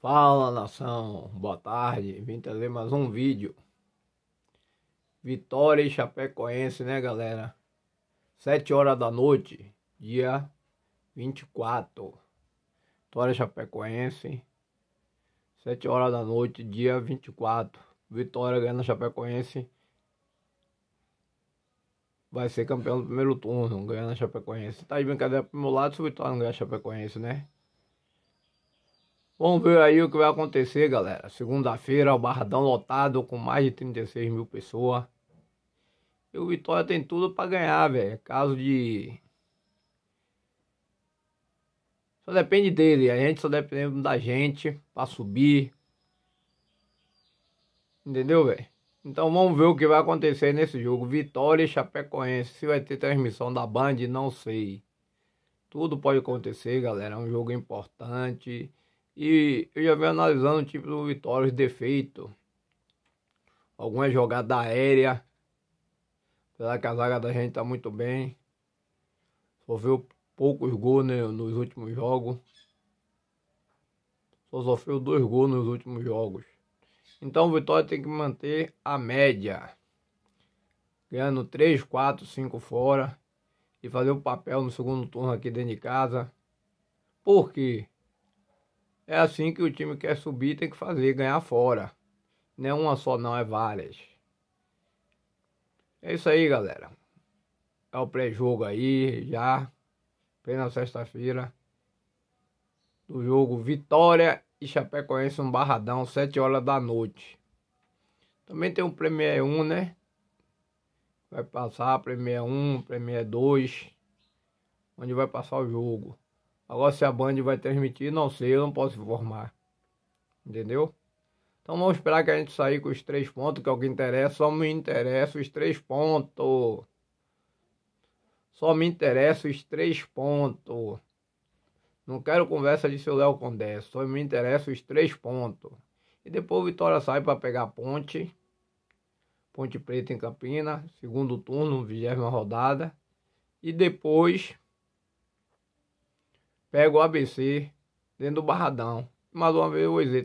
Fala nação, boa tarde, vim trazer mais um vídeo Vitória e Chapecoense né galera 7 horas da noite, dia 24 Vitória e Chapecoense 7 horas da noite, dia 24 Vitória ganhando a Chapecoense Vai ser campeão do primeiro turno, ganhando a Chapecoense Tá de brincadeira pro meu lado se o Vitória não ganhar a Chapecoense né Vamos ver aí o que vai acontecer, galera. Segunda-feira, o Barradão lotado com mais de 36 mil pessoas. E o Vitória tem tudo para ganhar, velho. Caso de... Só depende dele. A gente só depende da gente para subir. Entendeu, velho? Então vamos ver o que vai acontecer nesse jogo. Vitória e Chapecoense. Se vai ter transmissão da Band, não sei. Tudo pode acontecer, galera. É um jogo importante. E eu já venho analisando o time tipo do Vitória, os defeitos, algumas jogadas aéreas. Apesar que a zaga da gente tá muito bem. Sofreu poucos gols né, nos últimos jogos. Só sofreu dois gols nos últimos jogos. Então o Vitória tem que manter a média. Ganhando 3, 4, 5 fora. E fazer o papel no segundo turno aqui dentro de casa. Por quê? É assim que o time quer subir, tem que fazer, ganhar fora. Não é uma só não, é várias. É isso aí, galera. É o pré-jogo aí, já. pena sexta-feira. Do jogo Vitória e Chapecoense um Barradão, 7 horas da noite. Também tem o um Premier 1, né? Vai passar Premier 1, Premier 2. Onde vai passar o jogo. Agora se a Band vai transmitir, não sei, eu não posso informar. Entendeu? Então vamos esperar que a gente sair com os três pontos, que é o que interessa. Só me interessa os três pontos. Só me interessa os três pontos. Não quero conversa de seu Léo Condé, só me interessa os três pontos. E depois Vitória sai para pegar a ponte. Ponte Preta em Campina, segundo turno, vigésima rodada. E depois pega o ABC dentro do barradão. Mais uma vez o Exê